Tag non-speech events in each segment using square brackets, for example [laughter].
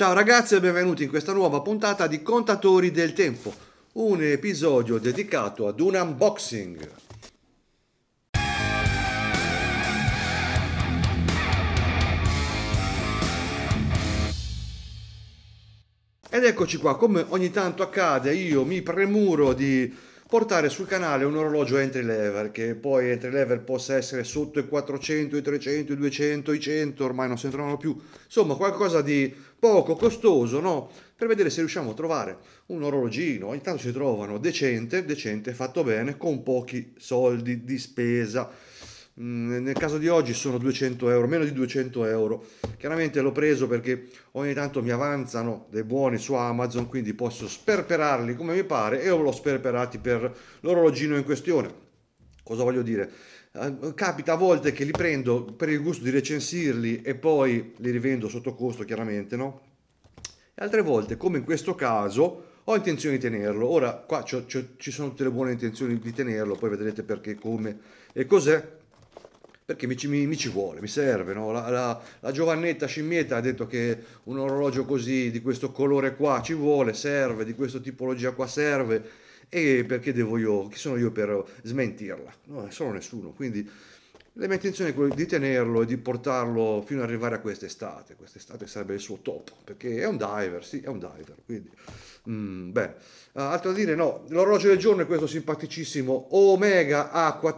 Ciao ragazzi e benvenuti in questa nuova puntata di Contatori del Tempo, un episodio dedicato ad un unboxing. Ed eccoci qua, come ogni tanto accade, io mi premuro di portare sul canale un orologio entry level che poi entry level possa essere sotto i 400, i 300, i 200, i 100, ormai non si trovano più, insomma qualcosa di poco costoso, no? Per vedere se riusciamo a trovare un orologino, ogni tanto si trovano decente, decente, fatto bene, con pochi soldi di spesa. Mm, nel caso di oggi sono 200 euro, meno di 200 euro. Chiaramente l'ho preso perché ogni tanto mi avanzano dei buoni su Amazon, quindi posso sperperarli come mi pare e io l'ho sperperati per l'orologino in questione. Cosa voglio dire? Eh, capita a volte che li prendo per il gusto di recensirli e poi li rivendo sotto costo chiaramente no e altre volte come in questo caso ho intenzione di tenerlo ora qua c ho, ci sono tutte le buone intenzioni di tenerlo poi vedrete perché come e cos'è perché mi, mi, mi, ci vuole, mi serve. No? La, la, la, Giovannetta Scimmietta ha detto che un orologio così, di questo colore qua, ci vuole, serve, di questa tipologia qua serve e perché devo io, chi sono io per smentirla? Non sono nessuno, quindi la mia intenzione è quella di tenerlo e di portarlo fino ad arrivare a quest'estate. Quest'estate sarebbe il suo top, perché è un diver, sì, è un diver. Quindi, mm, beh. Uh, altro da dire, no, l'orologio del giorno è questo simpaticissimo Omega Acqua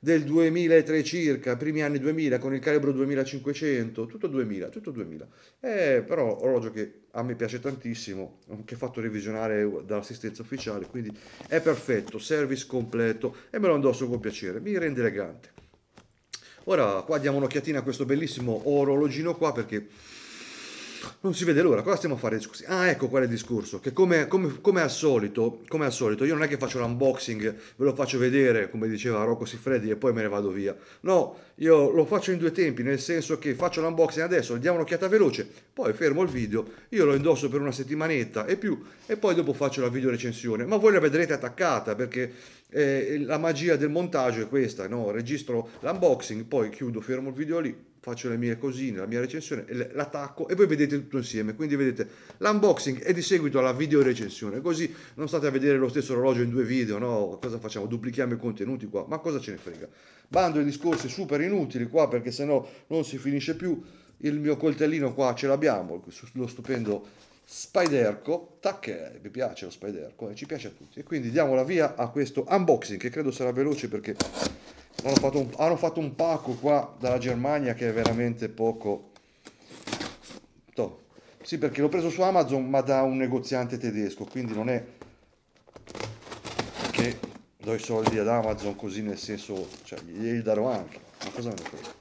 del 2003 circa, primi anni 2000, con il calibro 2500, tutto 2000, tutto 2000. È eh, però orologio che a me piace tantissimo, che è fatto revisionare dall'assistenza ufficiale, quindi è perfetto, service completo e me lo indosso con piacere, mi rende elegante. Ora qua diamo un'occhiatina a questo bellissimo orologino qua perché non si vede l'ora, cosa stiamo a fare? Ah, ecco qual è il discorso, che come, come, come, al solito, come al solito, io non è che faccio l'unboxing, ve lo faccio vedere, come diceva Rocco Siffredi, e poi me ne vado via. No, io lo faccio in due tempi, nel senso che faccio l'unboxing adesso, diamo un'occhiata veloce, poi fermo il video, io lo indosso per una settimanetta e più, e poi dopo faccio la video recensione. Ma voi la vedrete attaccata, perché eh, la magia del montaggio è questa, no? registro l'unboxing, poi chiudo, fermo il video lì, faccio le mie cosine, la mia recensione, l'attacco e poi vedete tutto insieme. Quindi vedete l'unboxing e di seguito la video recensione, così non state a vedere lo stesso orologio in due video, no? Cosa facciamo? Duplichiamo i contenuti qua, ma cosa ce ne frega? Bando i discorsi super inutili qua perché sennò non si finisce più. Il mio coltellino qua ce l'abbiamo, lo stupendo Spiderco, tac, vi piace lo Spiderco, eh, ci piace a tutti. E quindi diamo la via a questo unboxing che credo sarà veloce perché hanno fatto un, hanno fatto un pacco qua dalla Germania che è veramente poco... Toh. Sì, perché l'ho preso su Amazon ma da un negoziante tedesco, quindi non è che do i soldi ad Amazon così nel senso, cioè glieli darò anche, ma cosa me ne frega?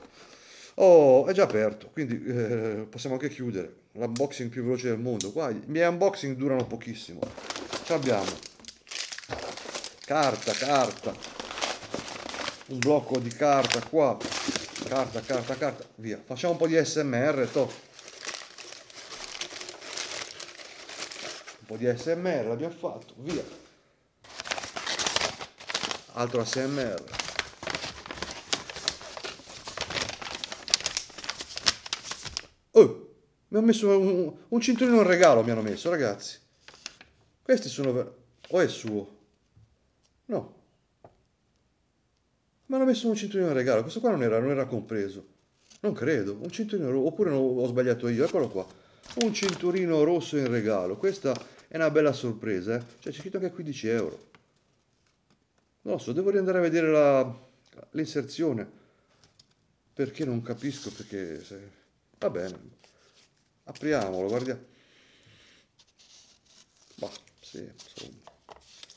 Oh, è già aperto, quindi eh, possiamo anche chiudere l'unboxing più veloce del mondo. Qua i miei unboxing durano pochissimo. Ci abbiamo carta, carta, un blocco di carta qua, carta, carta, carta, via. Facciamo un po' di SMR, to. Un po' di SMR l'abbiamo fatto, via. Altro SMR. Mi ho messo un, un cinturino in regalo, mi hanno messo, ragazzi. Questi sono... o è suo? No. Mi hanno messo un cinturino in regalo, questo qua non era, non era compreso. Non credo, un cinturino rosso, oppure no, ho sbagliato io, eccolo qua. Un cinturino rosso in regalo, questa è una bella sorpresa, eh. Cioè c'è scritto anche 15 euro. Non lo so, devo riandare a vedere l'inserzione. Perché non capisco, perché... Se... Va bene. Apriamolo, guardiamo. Bah, sì,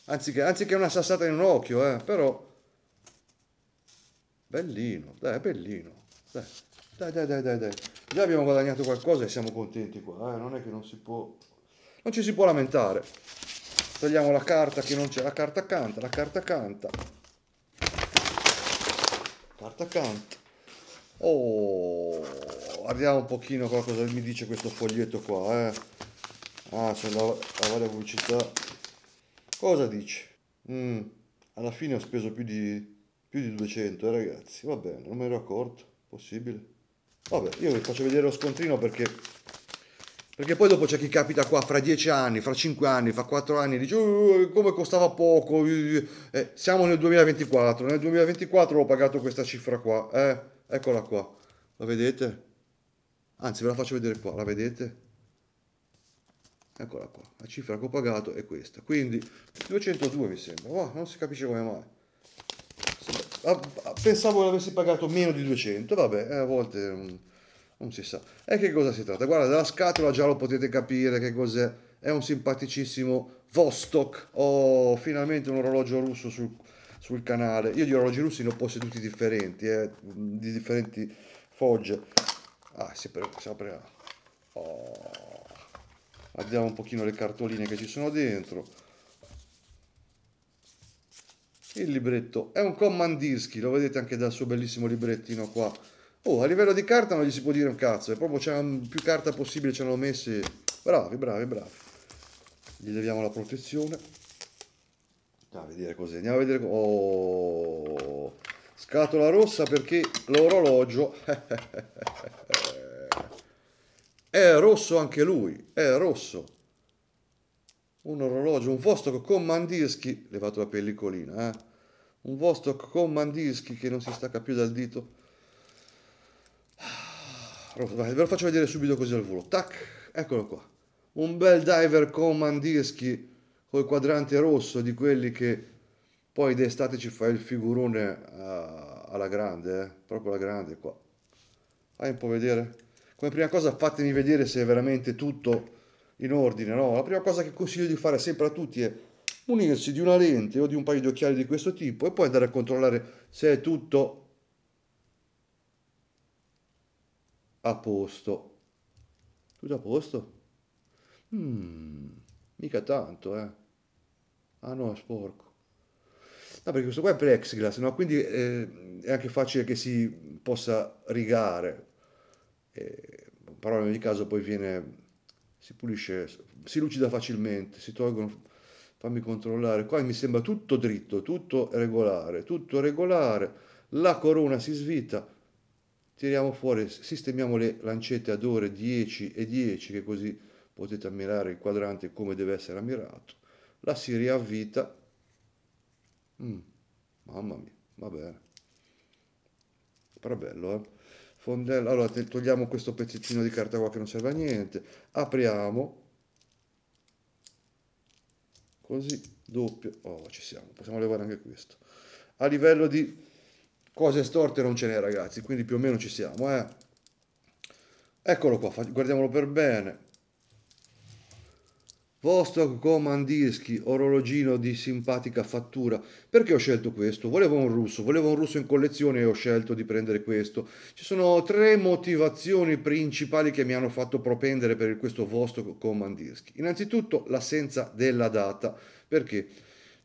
anziché, anziché, una sassata in un occhio, eh, però... Bellino, dai, bellino. Dai, dai, dai, dai, dai. dai. Già abbiamo guadagnato qualcosa e siamo contenti qua, eh. Non è che non si può... Non ci si può lamentare. Togliamo la carta che non c'è. La carta canta, la carta canta. Carta canta. Oh guardiamo un pochino cosa mi dice questo foglietto qua, eh. Ah, c'è la, la varia velocità. Cosa dice? Mm, alla fine ho speso più di, più di 200, eh ragazzi. Va bene, non me ne ero accorto. Possibile. Vabbè, io vi faccio vedere lo scontrino perché... Perché poi dopo c'è chi capita qua fra 10 anni, fra 5 anni, fra 4 anni, dice oh, come costava poco, eh, siamo nel 2024, nel 2024 ho pagato questa cifra qua, eh, eccola qua, la vedete? anzi ve la faccio vedere qua, la vedete? Eccola qua, la cifra che ho pagato è questa, quindi 202 mi sembra, oh, non si capisce come mai. Ah, ah, pensavo che avessi pagato meno di 200, vabbè, eh, a volte non, mm, non si sa. E che cosa si tratta? Guarda, dalla scatola già lo potete capire che cos'è. È un simpaticissimo Vostok. Ho oh, finalmente un orologio russo sul, sul canale. Io di orologi russi ne ho posseduti differenti, eh, di differenti fogge ah si apre, si apre oh. andiamo un pochino le cartoline che ci sono dentro il libretto è un Kommandirsky lo vedete anche dal suo bellissimo librettino qua oh a livello di carta non gli si può dire un cazzo è proprio c'è più carta possibile ce l'hanno messi bravi bravi bravi gli leviamo la protezione andiamo a vedere cos'è andiamo a vedere oh scatola rossa perché l'orologio [laughs] È rosso anche lui, è rosso. Un orologio, un Vostok Commandischi, levato la pellicolina, eh? un Vostok Commandischi che non si stacca più dal dito. Ah, ve lo faccio vedere subito così al volo. Tac, eccolo qua. Un bel diver Commandischi col quadrante rosso di quelli che poi d'estate ci fa il figurone ah, alla grande, eh? proprio alla grande qua. Fai un po' vedere come prima cosa fatemi vedere se è veramente tutto in ordine. No? La prima cosa che consiglio di fare sempre a tutti è munirsi di una lente o di un paio di occhiali di questo tipo e poi andare a controllare se è tutto a posto. Tutto a posto? Mm, mica tanto, eh. Ah no, sporco. No, perché questo qua è plexiglass, no? Quindi eh, è anche facile che si possa rigare. Eh, però in ogni caso poi viene, si pulisce, si lucida facilmente, si tolgono, fammi controllare, qua mi sembra tutto dritto, tutto regolare, tutto regolare, la corona si svita, tiriamo fuori, sistemiamo le lancette ad ore 10 e 10, che così potete ammirare il quadrante come deve essere ammirato, la si riavvita, mm, mamma mia, va bene, però bello eh fondello, allora togliamo questo pezzettino di carta qua che non serve a niente, apriamo, così, doppio, oh ci siamo, possiamo levare anche questo. A livello di cose storte non ce n'è ragazzi, quindi più o meno ci siamo, eh. Eccolo qua, guardiamolo per bene, Vostok comandischi, orologino di simpatica fattura. Perché ho scelto questo? Volevo un russo, volevo un russo in collezione e ho scelto di prendere questo. Ci sono tre motivazioni principali che mi hanno fatto propendere per questo Vostok comandischi. Innanzitutto l'assenza della data. Perché?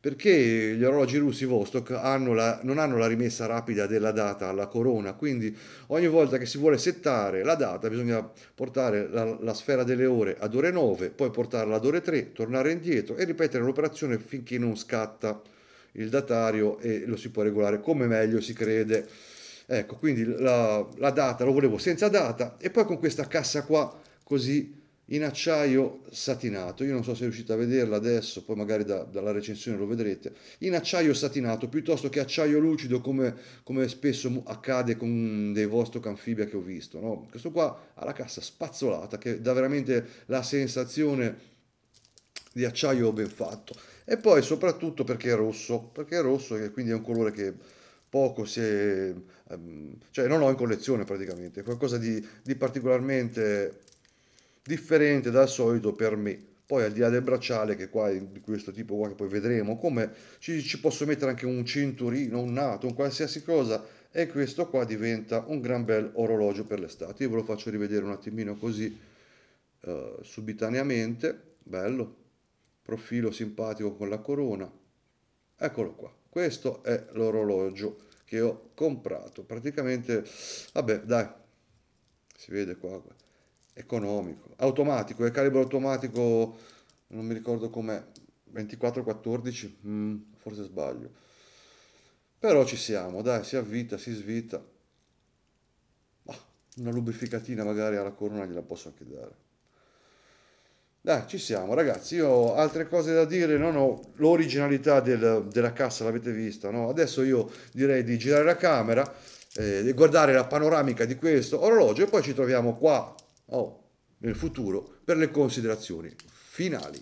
perché gli orologi russi Vostok hanno la, non hanno la rimessa rapida della data alla corona, quindi ogni volta che si vuole settare la data bisogna portare la, la sfera delle ore ad ore 9, poi portarla ad ore 3, tornare indietro e ripetere l'operazione finché non scatta il datario e lo si può regolare come meglio si crede. Ecco, quindi la, la data lo volevo senza data e poi con questa cassa qua così in acciaio satinato, io non so se riuscite a vederla adesso, poi magari da, dalla recensione lo vedrete, in acciaio satinato piuttosto che acciaio lucido come, come spesso accade con dei vostri canfibia che ho visto, no? questo qua ha la cassa spazzolata che dà veramente la sensazione di acciaio ben fatto e poi soprattutto perché è rosso, perché è rosso e quindi è un colore che poco si è, ehm, cioè non ho in collezione praticamente, qualcosa di, di particolarmente differente dal solito per me. Poi al di là del bracciale, che qua è di questo tipo qua che poi vedremo, come ci, ci posso mettere anche un cinturino, un nato, un qualsiasi cosa, e questo qua diventa un gran bel orologio per l'estate. Io ve lo faccio rivedere un attimino così eh, subitaneamente, bello, profilo simpatico con la corona, eccolo qua, questo è l'orologio che ho comprato, praticamente, vabbè dai, si vede qua economico, automatico, è calibro automatico, non mi ricordo com'è, 24-14, mm, forse sbaglio. Però ci siamo, dai, si avvita, si svita. Oh, una lubrificatina magari alla corona gliela posso anche dare. Dai, ci siamo, ragazzi, io ho altre cose da dire, non ho l'originalità del, della cassa, l'avete vista, no? Adesso io direi di girare la camera, eh, di guardare la panoramica di questo orologio e poi ci troviamo qua o nel futuro per le considerazioni finali.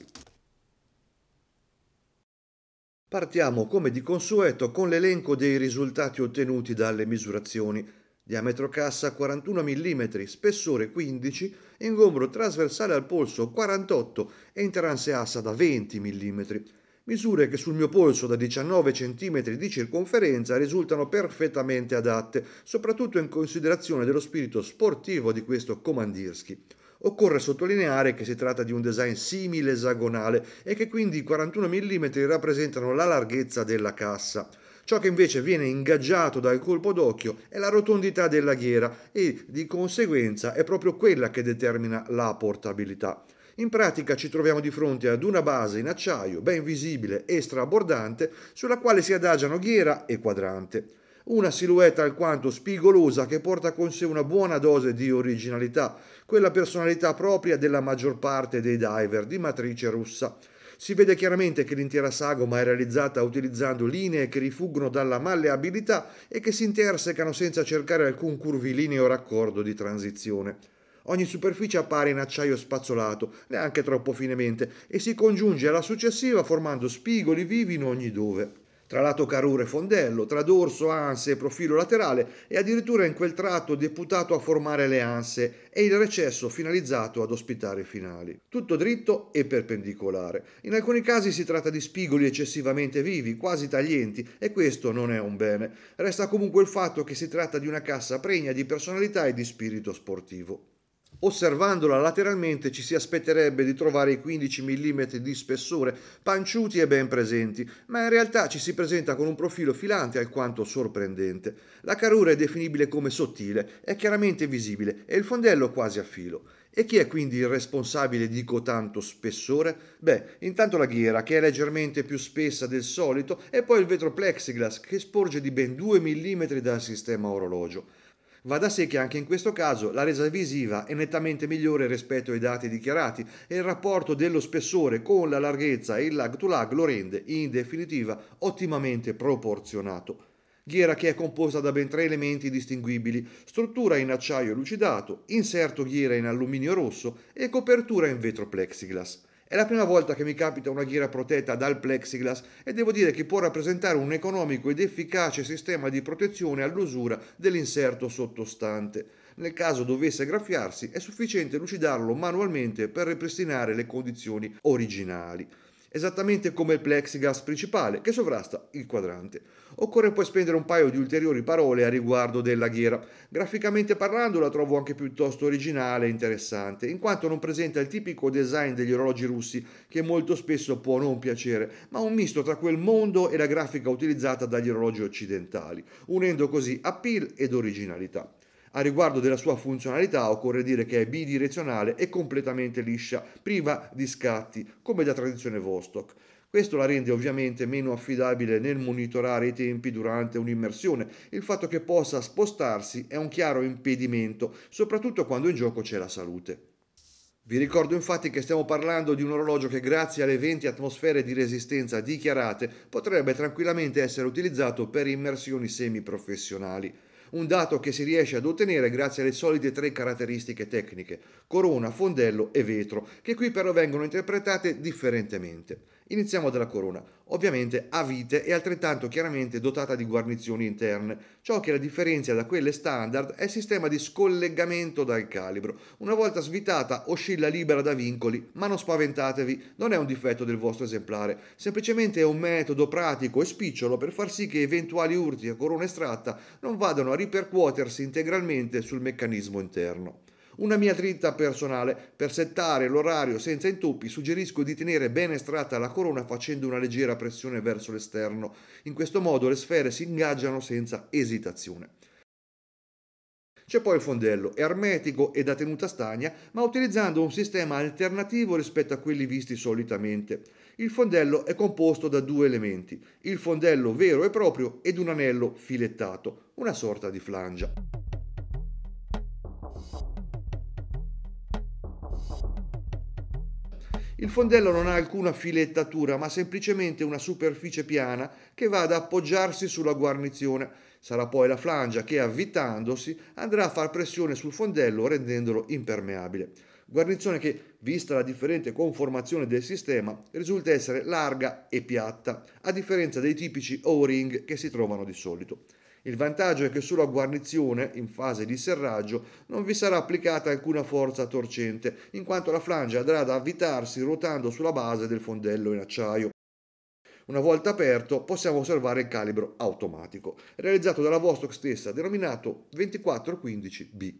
Partiamo come di consueto con l'elenco dei risultati ottenuti dalle misurazioni. Diametro cassa 41 mm, spessore 15, ingombro trasversale al polso 48 e interanse assa da 20 mm misure che sul mio polso da 19 cm di circonferenza risultano perfettamente adatte, soprattutto in considerazione dello spirito sportivo di questo Comandirski. Occorre sottolineare che si tratta di un design simile esagonale e che quindi i 41 mm rappresentano la larghezza della cassa. Ciò che invece viene ingaggiato dal colpo d'occhio è la rotondità della ghiera e di conseguenza è proprio quella che determina la portabilità. In pratica ci troviamo di fronte ad una base in acciaio ben visibile e strabordante sulla quale si adagiano ghiera e quadrante. Una silhouette alquanto spigolosa che porta con sé una buona dose di originalità, quella personalità propria della maggior parte dei diver di matrice russa. Si vede chiaramente che l'intera sagoma è realizzata utilizzando linee che rifuggono dalla malleabilità e che si intersecano senza cercare alcun curvilineo raccordo di transizione. Ogni superficie appare in acciaio spazzolato, neanche troppo finemente, e si congiunge alla successiva formando spigoli vivi in ogni dove tra lato carura e fondello, tra dorso, anse e profilo laterale e addirittura in quel tratto deputato a formare le anse e il recesso finalizzato ad ospitare i finali. Tutto dritto e perpendicolare. In alcuni casi si tratta di spigoli eccessivamente vivi, quasi taglienti, e questo non è un bene. Resta comunque il fatto che si tratta di una cassa pregna di personalità e di spirito sportivo. Osservandola lateralmente ci si aspetterebbe di trovare i 15 mm di spessore, panciuti e ben presenti, ma in realtà ci si presenta con un profilo filante alquanto sorprendente. La carura è definibile come sottile, è chiaramente visibile e il fondello quasi a filo. E chi è quindi il responsabile di cotanto spessore? Beh, intanto la ghiera, che è leggermente più spessa del solito, e poi il vetro plexiglass, che sporge di ben 2 mm dal sistema orologio. Va da sé che anche in questo caso la resa visiva è nettamente migliore rispetto ai dati dichiarati e il rapporto dello spessore con la larghezza e il lag to lag lo rende, in definitiva, ottimamente proporzionato. Ghiera che è composta da ben tre elementi distinguibili, struttura in acciaio lucidato, inserto ghiera in alluminio rosso e copertura in vetro plexiglass. È la prima volta che mi capita una ghiera protetta dal plexiglass e devo dire che può rappresentare un economico ed efficace sistema di protezione all'usura dell'inserto sottostante. Nel caso dovesse graffiarsi è sufficiente lucidarlo manualmente per ripristinare le condizioni originali esattamente come il plexiglass principale che sovrasta il quadrante. Occorre poi spendere un paio di ulteriori parole a riguardo della ghiera. Graficamente parlando la trovo anche piuttosto originale e interessante, in quanto non presenta il tipico design degli orologi russi che molto spesso può non piacere, ma un misto tra quel mondo e la grafica utilizzata dagli orologi occidentali, unendo così appeal ed originalità. A riguardo della sua funzionalità occorre dire che è bidirezionale e completamente liscia, priva di scatti, come da tradizione Vostok. Questo la rende ovviamente meno affidabile nel monitorare i tempi durante un'immersione. Il fatto che possa spostarsi è un chiaro impedimento, soprattutto quando in gioco c'è la salute. Vi ricordo infatti che stiamo parlando di un orologio che grazie alle 20 atmosfere di resistenza dichiarate potrebbe tranquillamente essere utilizzato per immersioni semiprofessionali un dato che si riesce ad ottenere grazie alle solite tre caratteristiche tecniche, corona, fondello e vetro, che qui però vengono interpretate differentemente. Iniziamo dalla corona, ovviamente a vite e altrettanto chiaramente dotata di guarnizioni interne. Ciò che la differenzia da quelle standard è il sistema di scollegamento dal calibro. Una volta svitata oscilla libera da vincoli, ma non spaventatevi, non è un difetto del vostro esemplare, semplicemente è un metodo pratico e spicciolo per far sì che eventuali urti a corona estratta non vadano a ripercuotersi integralmente sul meccanismo interno. Una mia dritta personale, per settare l'orario senza intoppi, suggerisco di tenere ben estratta la corona facendo una leggera pressione verso l'esterno. In questo modo le sfere si ingaggiano senza esitazione. C'è poi il fondello, ermetico e da tenuta stagna, ma utilizzando un sistema alternativo rispetto a quelli visti solitamente. Il fondello è composto da due elementi, il fondello vero e proprio ed un anello filettato, una sorta di flangia. Il fondello non ha alcuna filettatura, ma semplicemente una superficie piana che va ad appoggiarsi sulla guarnizione. Sarà poi la flangia che, avvitandosi, andrà a far pressione sul fondello rendendolo impermeabile. Guarnizione che, vista la differente conformazione del sistema, risulta essere larga e piatta, a differenza dei tipici O-ring che si trovano di solito. Il vantaggio è che sulla guarnizione, in fase di serraggio, non vi sarà applicata alcuna forza torcente, in quanto la flange andrà ad avvitarsi ruotando sulla base del fondello in acciaio. Una volta aperto possiamo osservare il calibro automatico, realizzato dalla Vostok stessa, denominato 2415B.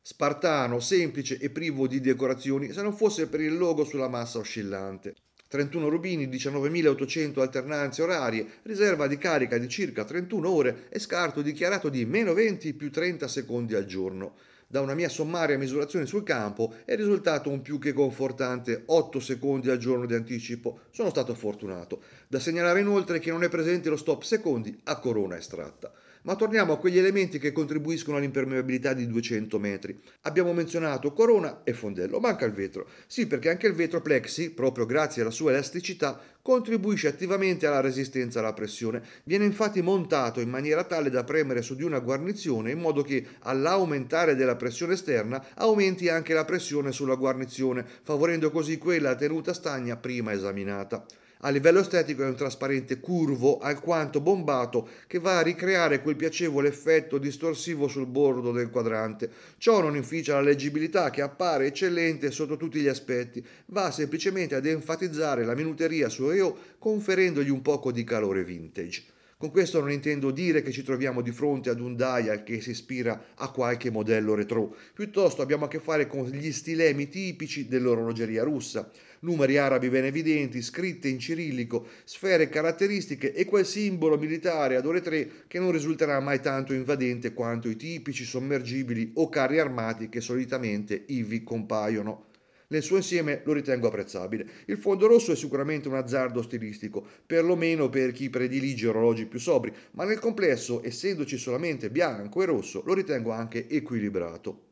Spartano, semplice e privo di decorazioni se non fosse per il logo sulla massa oscillante. 31 rubini, 19.800 alternanze orarie, riserva di carica di circa 31 ore e scarto dichiarato di meno 20 più 30 secondi al giorno. Da una mia sommaria misurazione sul campo è risultato un più che confortante 8 secondi al giorno di anticipo. Sono stato fortunato. Da segnalare inoltre che non è presente lo stop secondi a corona estratta. Ma torniamo a quegli elementi che contribuiscono all'impermeabilità di 200 metri. Abbiamo menzionato corona e fondello, manca il vetro. Sì, perché anche il vetro plexi, proprio grazie alla sua elasticità, contribuisce attivamente alla resistenza alla pressione. Viene infatti montato in maniera tale da premere su di una guarnizione in modo che all'aumentare della pressione esterna aumenti anche la pressione sulla guarnizione, favorendo così quella tenuta stagna prima esaminata. A livello estetico è un trasparente curvo alquanto bombato che va a ricreare quel piacevole effetto distorsivo sul bordo del quadrante. Ciò non inficia la leggibilità che appare eccellente sotto tutti gli aspetti, va semplicemente ad enfatizzare la minuteria su EO conferendogli un poco di calore vintage. Con questo non intendo dire che ci troviamo di fronte ad un dial che si ispira a qualche modello retro, piuttosto abbiamo a che fare con gli stilemi tipici dell'orologeria russa, numeri arabi ben evidenti, scritte in cirillico, sfere caratteristiche e quel simbolo militare ad ore 3 che non risulterà mai tanto invadente quanto i tipici sommergibili o carri armati che solitamente ivi compaiono. Nel suo insieme lo ritengo apprezzabile. Il fondo rosso è sicuramente un azzardo stilistico, perlomeno per chi predilige orologi più sobri, ma nel complesso, essendoci solamente bianco e rosso, lo ritengo anche equilibrato.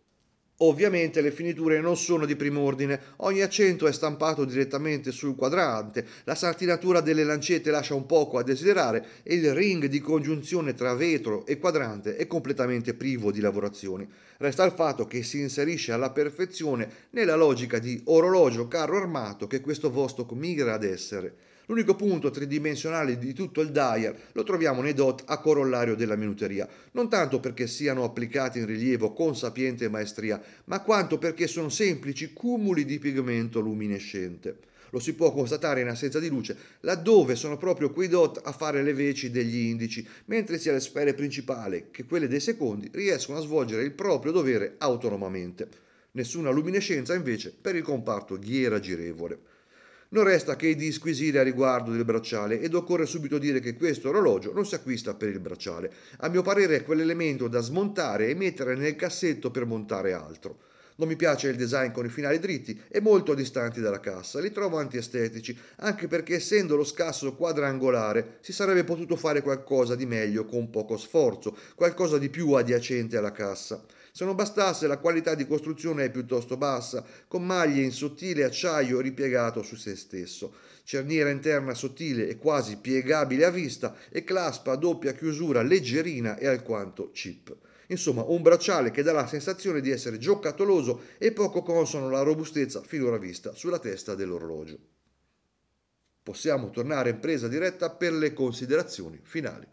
Ovviamente le finiture non sono di primo ordine, ogni accento è stampato direttamente sul quadrante, la sartinatura delle lancette lascia un poco a desiderare e il ring di congiunzione tra vetro e quadrante è completamente privo di lavorazioni. Resta il fatto che si inserisce alla perfezione nella logica di orologio carro armato che questo Vostok migra ad essere. L'unico punto tridimensionale di tutto il dial lo troviamo nei dot a corollario della minuteria, non tanto perché siano applicati in rilievo con sapiente maestria, ma quanto perché sono semplici cumuli di pigmento luminescente. Lo si può constatare in assenza di luce, laddove sono proprio quei dot a fare le veci degli indici, mentre sia le sfere principali che quelle dei secondi riescono a svolgere il proprio dovere autonomamente. Nessuna luminescenza invece per il comparto ghiera girevole. Non resta che disquisire a riguardo del bracciale ed occorre subito dire che questo orologio non si acquista per il bracciale. A mio parere è quell'elemento da smontare e mettere nel cassetto per montare altro. Non mi piace il design con i finali dritti e molto distanti dalla cassa, li trovo antiestetici, anche perché essendo lo scasso quadrangolare si sarebbe potuto fare qualcosa di meglio con poco sforzo, qualcosa di più adiacente alla cassa. Se non bastasse, la qualità di costruzione è piuttosto bassa, con maglie in sottile acciaio ripiegato su se stesso, cerniera interna sottile e quasi piegabile a vista e claspa a doppia chiusura leggerina e alquanto cheap. Insomma, un bracciale che dà la sensazione di essere giocattoloso e poco consono la robustezza finora vista sulla testa dell'orologio. Possiamo tornare in presa diretta per le considerazioni finali.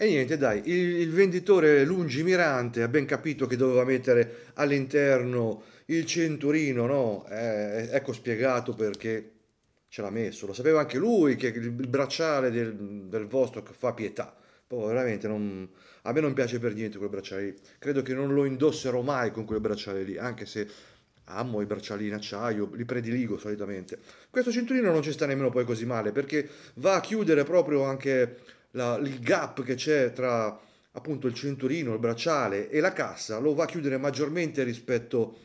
E niente, dai, il, il venditore lungimirante ha ben capito che doveva mettere all'interno il cinturino, no? Eh, ecco spiegato perché ce l'ha messo. Lo sapeva anche lui che il bracciale del, del vostro fa pietà. Poi veramente non, a me non piace per niente quel bracciale lì. Credo che non lo indosserò mai con quel bracciale lì, anche se amo i bracciali in acciaio, li prediligo solitamente. Questo cinturino non ci sta nemmeno poi così male perché va a chiudere proprio anche la, il gap che c'è tra appunto il cinturino, il bracciale e la cassa lo va a chiudere maggiormente rispetto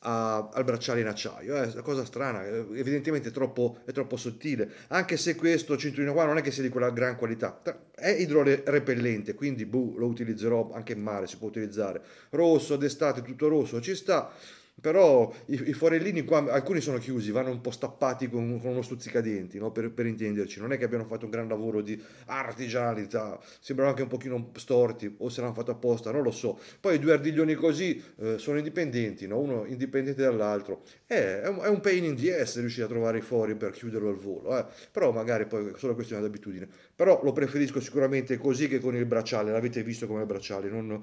a, al bracciale in acciaio. Eh, è una cosa strana, eh, evidentemente è troppo, è troppo sottile. Anche se questo cinturino qua non è che sia di quella gran qualità, è idrorepellente, quindi boh, lo utilizzerò anche in mare, si può utilizzare. Rosso, d'estate tutto rosso, ci sta. Però i, i forellini qua, alcuni sono chiusi, vanno un po' stappati con, con uno stuzzicadenti, no? per, per, intenderci. Non è che abbiano fatto un gran lavoro di artigianalità, sembrano anche un pochino storti o se l'hanno fatto apposta, non lo so. Poi i due ardiglioni così eh, sono indipendenti, no? uno indipendente dall'altro. Eh, è, un, è un pain in the ass riuscire a trovare i fori per chiuderlo al volo, eh. però magari poi è solo questione d'abitudine, Però lo preferisco sicuramente così che con il bracciale, l'avete visto come il bracciale, non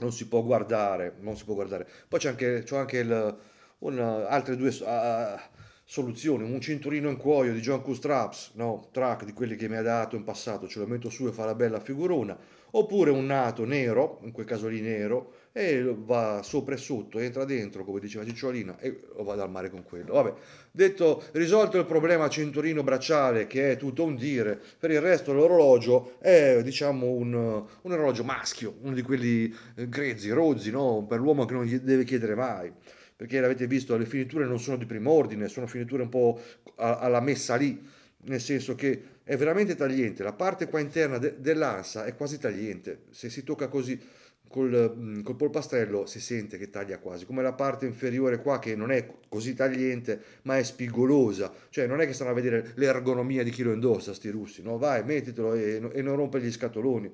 non si può guardare, non si può guardare. Poi c'è anche, c'è anche il, un, altre due uh, soluzioni, un cinturino in cuoio di John Q. Straps, no, track di quelli che mi ha dato in passato, ce lo metto su e fa la bella figurona, oppure un nato nero, in quel caso lì nero, e va sopra e sotto, entra dentro, come diceva Cicciolina, e lo vado al mare con quello. Vabbè, detto, risolto il problema cinturino bracciale, che è tutto un dire, per il resto l'orologio è, diciamo, un, un orologio maschio, uno di quelli eh, grezzi, rozzi, no? Per l'uomo che non gli deve chiedere mai perché l'avete visto, le finiture non sono di primo ordine, sono finiture un po' alla messa lì, nel senso che è veramente tagliente, la parte qua interna de- dell'ansa è quasi tagliente, se si tocca così col, mm, col polpastrello si sente che taglia quasi, come la parte inferiore qua che non è così tagliente ma è spigolosa, cioè non è che stanno a vedere l'ergonomia di chi lo indossa sti russi, no vai mettitelo e, e non rompe gli scatoloni.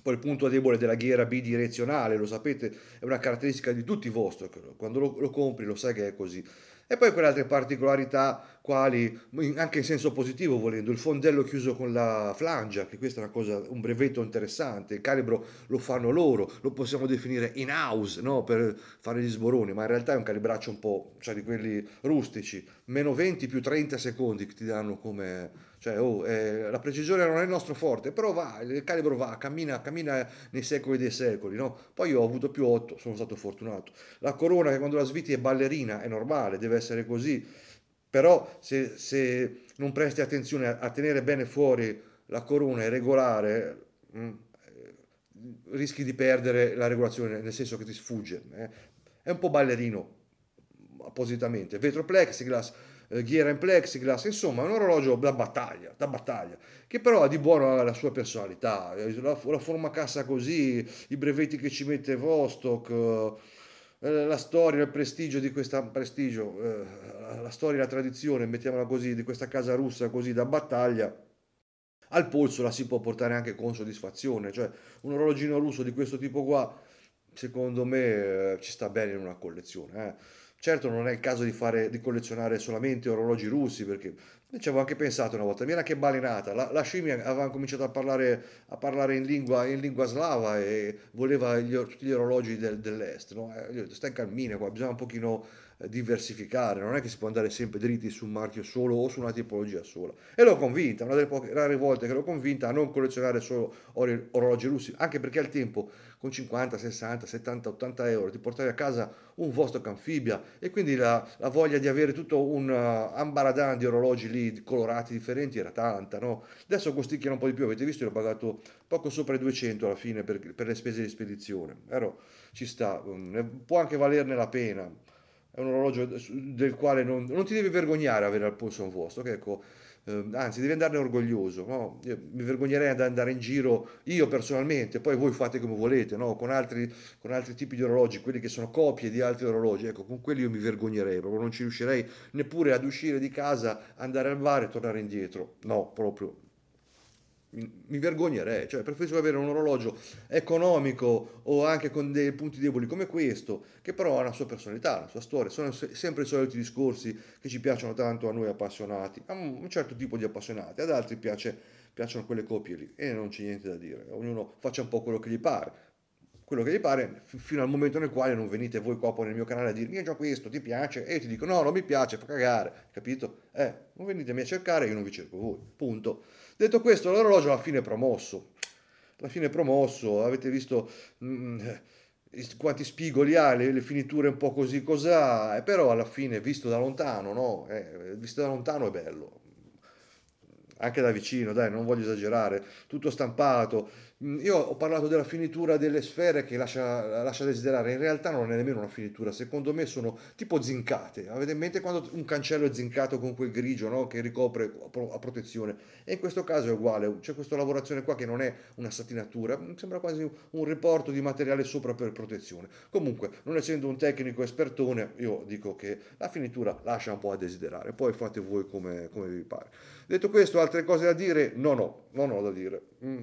Poi il punto debole della ghiera bidirezionale, lo sapete, è una caratteristica di tutti i vostri, quando lo, lo compri lo sai che è così e poi quelle altre particolarità quali, anche in senso positivo volendo, il fondello chiuso con la flangia, che questa è una cosa, un brevetto interessante, il calibro lo fanno loro, lo possiamo definire in house, no? per fare gli sboroni, ma in realtà è un calibraccio un po', cioè di quelli rustici, meno 20 più 30 secondi che ti danno come cioè, oh, eh, la precisione non è il nostro forte, però va, il calibro va, cammina, cammina nei secoli dei secoli, no? Poi io ho avuto più 8, sono stato fortunato. La corona che quando la sviti è ballerina, è normale, deve essere così, però se, se non presti attenzione a, a, tenere bene fuori la corona e regolare, mh, mm, eh, rischi di perdere la regolazione, nel senso che ti sfugge. Eh? È un po' ballerino, appositamente. Vetro plexiglass eh, ghiera in plexiglass, insomma è un orologio da battaglia, da battaglia, che però ha di buono la sua personalità, eh, la, la forma cassa così, i brevetti che ci mette Vostok, eh, la storia, il prestigio di questa, prestigio, la storia, la tradizione, mettiamola così, di questa casa russa così da battaglia, al polso la si può portare anche con soddisfazione, cioè un orologino russo di questo tipo qua, secondo me ci sta bene in una collezione. Eh Certo non è il caso di, fare, di collezionare solamente orologi russi, perché ci avevo anche pensato una volta, mi era anche balenata, la, la scimmia aveva cominciato a parlare, a parlare in, lingua, in, lingua, slava e voleva gli, tutti gli orologi del, dell'est, no? Eh, ho detto, stai in cammina qua, bisogna un pochino eh, diversificare, non è che si può andare sempre dritti su un marchio solo o su una tipologia sola. E l'ho convinta, una delle poche rare volte che l'ho convinta a non collezionare solo or- orologi russi, anche perché al tempo con 50, 60, 70, 80 euro di portare a casa un vostro canfibia e quindi la, la, voglia di avere tutto un uh, ambaradan di orologi lì colorati differenti era tanta, no? Adesso costicchiano un po' di più, avete visto, io ho pagato poco sopra i 200 alla fine per, per le spese di spedizione, vero? Ci sta, mm, può anche valerne la pena, è un orologio eh, del quale non, non ti devi vergognare avere al polso un vostro, che ecco eh, anzi devi andarne orgoglioso, no? mi vergognerei ad andare in giro io personalmente, poi voi fate come volete, no? con, altri, con, altri, tipi di orologi, quelli che sono copie di altri orologi, ecco con quelli io mi vergognerei, proprio non ci riuscirei neppure ad uscire di casa, andare al bar e tornare indietro, no proprio mi, vergognerei, cioè preferisco avere un orologio economico o anche con dei punti deboli come questo, che però ha una sua personalità, la sua storia, sono sempre i soliti discorsi che ci piacciono tanto a noi appassionati, a un, un certo tipo di appassionati, ad altri piace, piacciono quelle copie lì e non c'è niente da dire, ognuno faccia un po' quello che gli pare quello che vi pare, fino al momento nel quale non venite voi qua poi nel mio canale a dirmi già questo, ti piace, e io ti dico no, non mi piace, fa cagare, capito? Eh, non venitemi a cercare, io non vi cerco voi, punto. Detto questo, l'orologio alla fine è promosso, alla fine è promosso, avete visto mh, mm, eh, quanti spigoli ha, le, le, finiture un po' così cos'ha, eh, però alla fine visto da lontano, no? Eh, visto da lontano è bello, anche da vicino, dai, non voglio esagerare, tutto stampato, Mm, io ho parlato della finitura delle sfere che lascia, lascia, desiderare, in realtà non è nemmeno una finitura, secondo me sono tipo zincate. Avete in mente quando un cancello è zincato con quel grigio no? che ricopre a protezione? E in questo caso è uguale, c'è questa lavorazione qua che non è una satinatura, mm, sembra quasi un riporto di materiale sopra per protezione. Comunque, non essendo un tecnico espertone, io dico che la finitura lascia un po' a desiderare, poi fate voi come, come vi pare. Detto questo, altre cose da dire? No, no, non ho da dire. Mm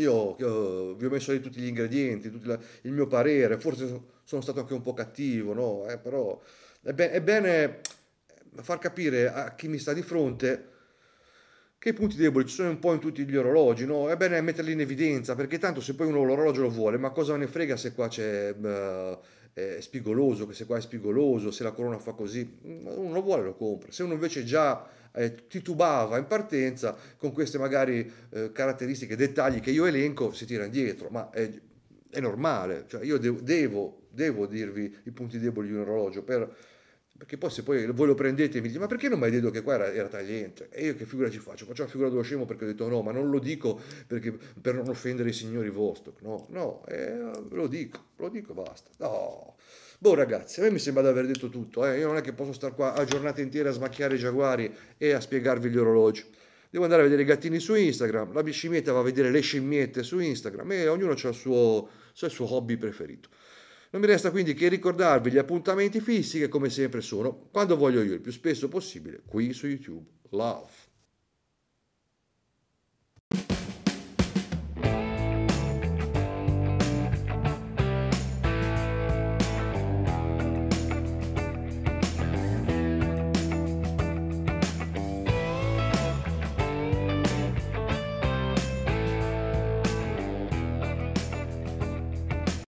io eh, vi ho messo lì tutti gli ingredienti, tutto il mio parere, forse sono stato anche un po' cattivo, no? Eh, però è, be- è, bene eh, far capire a chi mi sta di fronte che i punti deboli ci sono un po' in tutti gli orologi, no? È bene metterli in evidenza, perché tanto se poi uno l'orologio lo vuole, ma cosa ne frega se qua c'è... Eh, è spigoloso, che se qua è spigoloso, se la corona fa così, mm, uno lo vuole lo compra, se uno invece già eh, titubava in partenza con queste magari eh, caratteristiche, dettagli che io elenco, si tira indietro, ma è, è normale, cioè io devo, devo, devo, dirvi i punti deboli di un orologio per, perché poi se poi voi lo prendete e mi dite ma perché non mi hai detto che qua era, era, tagliente? E io che figura ci faccio? Faccio la figura dello scemo perché ho detto no, ma non lo dico perché, per non offendere i signori vostri. no, no, eh, lo dico, lo dico, basta, no. Boh ragazzi, a me mi sembra di aver detto tutto, eh. io non è che posso stare qua a giornata intera a smacchiare i giaguari e a spiegarvi gli orologi. Devo andare a vedere i gattini su Instagram, la biscimmietta va a vedere le scimmiette su Instagram e ognuno ha il suo, il suo hobby preferito. Non mi resta quindi che ricordarvi gli appuntamenti fissi che come sempre sono, quando voglio io, il più spesso possibile, qui su YouTube. Love.